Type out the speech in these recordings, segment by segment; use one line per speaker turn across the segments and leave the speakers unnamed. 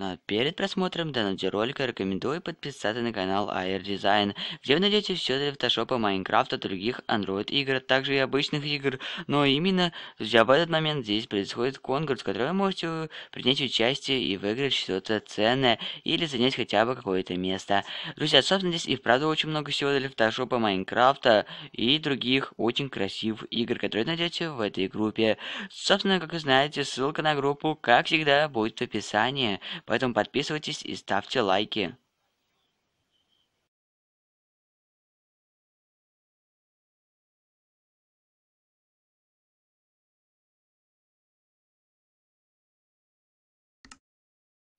Но перед просмотром данного ролика рекомендую подписаться на канал Air Design, где вы найдете все для фотошопа, майнкрафта, других Android игр, а также и обычных игр. Но именно друзья, в этот момент здесь происходит конкурс, в котором вы можете принять участие и выиграть что-то ценное или занять хотя бы какое-то место. Друзья, собственно здесь и вправду очень много всего для фотошопа, майнкрафта и других очень красивых игр, которые найдете в этой группе. Собственно, как вы знаете, ссылка на группу, как всегда, будет в описании. Поэтому подписывайтесь и ставьте лайки.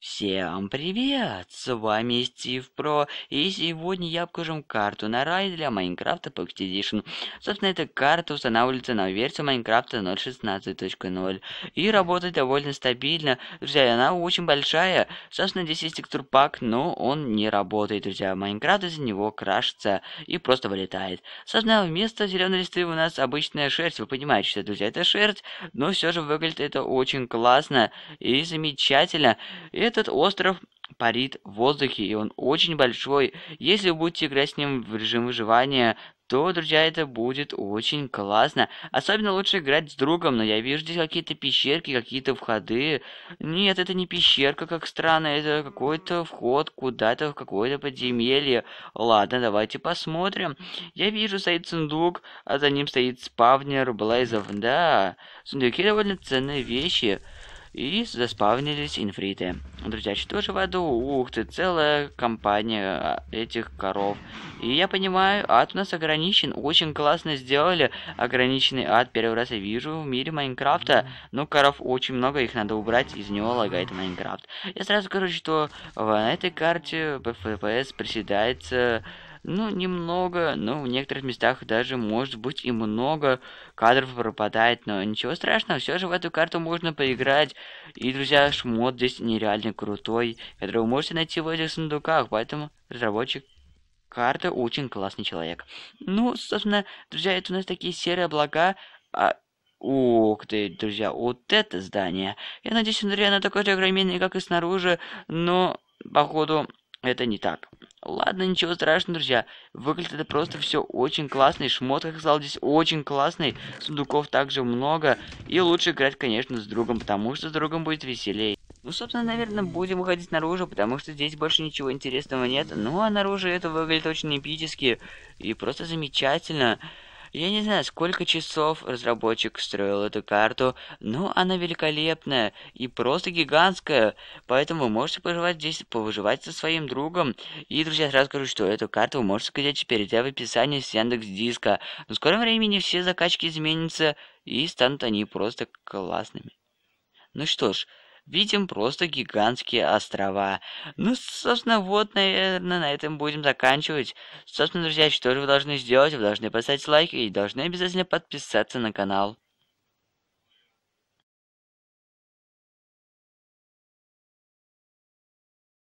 Всем привет! С вами Стив Про, и сегодня я покажу карту на рай для Майнкрафта Pocket Edition. Собственно, эта карта устанавливается на версию Майнкрафта 0.16.0 и работает довольно стабильно. Друзья, она очень большая. Собственно, здесь есть текстур пак, но он не работает, друзья. Майнкрафт из за него крашится и просто вылетает. Собственно, вместо зеленой листвы у нас обычная шерсть. Вы понимаете, что, друзья, это шерсть, но все же выглядит это очень классно и замечательно. И этот остров парит в воздухе, и он очень большой. Если вы будете играть с ним в режим выживания, то, друзья, это будет очень классно. Особенно лучше играть с другом, но я вижу здесь какие-то пещерки, какие-то входы. Нет, это не пещерка, как странно, это какой-то вход куда-то в какое-то подземелье. Ладно, давайте посмотрим. Я вижу, стоит сундук, а за ним стоит спавнер, блейзов. Да, сундуки довольно ценные вещи. И заспавнились инфриты. Друзья, что же в аду? Ух ты, целая компания а, этих коров. И я понимаю, ад у нас ограничен. Очень классно сделали ограниченный ад. Первый раз я вижу в мире Майнкрафта. Но ну, коров очень много, их надо убрать. Из него лагает Майнкрафт. Я сразу скажу, что в этой карте FPS приседается ну, немного, но в некоторых местах даже, может быть, и много кадров пропадает, но ничего страшного, все же в эту карту можно поиграть. И, друзья, шмот здесь нереально крутой, который вы можете найти в этих сундуках, поэтому разработчик карты очень классный человек. Ну, собственно, друзья, это у нас такие серые облака, а Ух ты, друзья, вот это здание. Я надеюсь, Андрей, оно такое же огроменное, как и снаружи, но, походу, это не так. Ладно, ничего страшного, друзья. Выглядит это просто все очень классно. И шмот, как сказал, здесь очень классный. Сундуков также много. И лучше играть, конечно, с другом, потому что с другом будет веселее. Ну, собственно, наверное, будем выходить наружу, потому что здесь больше ничего интересного нет. Ну, а наружу это выглядит очень эпически и просто замечательно. Я не знаю, сколько часов разработчик строил эту карту, но она великолепная и просто гигантская, поэтому вы можете поживать здесь, повыживать со своим другом. И, друзья, сразу скажу, что эту карту вы можете скачать теперь, я в описании с Яндекс Диска. Но в скором времени все закачки изменятся и станут они просто классными. Ну что ж, видим просто гигантские острова. Ну, собственно, вот, наверное, на этом будем заканчивать. Собственно, друзья, что же вы должны сделать? Вы должны поставить лайк и должны обязательно подписаться на канал.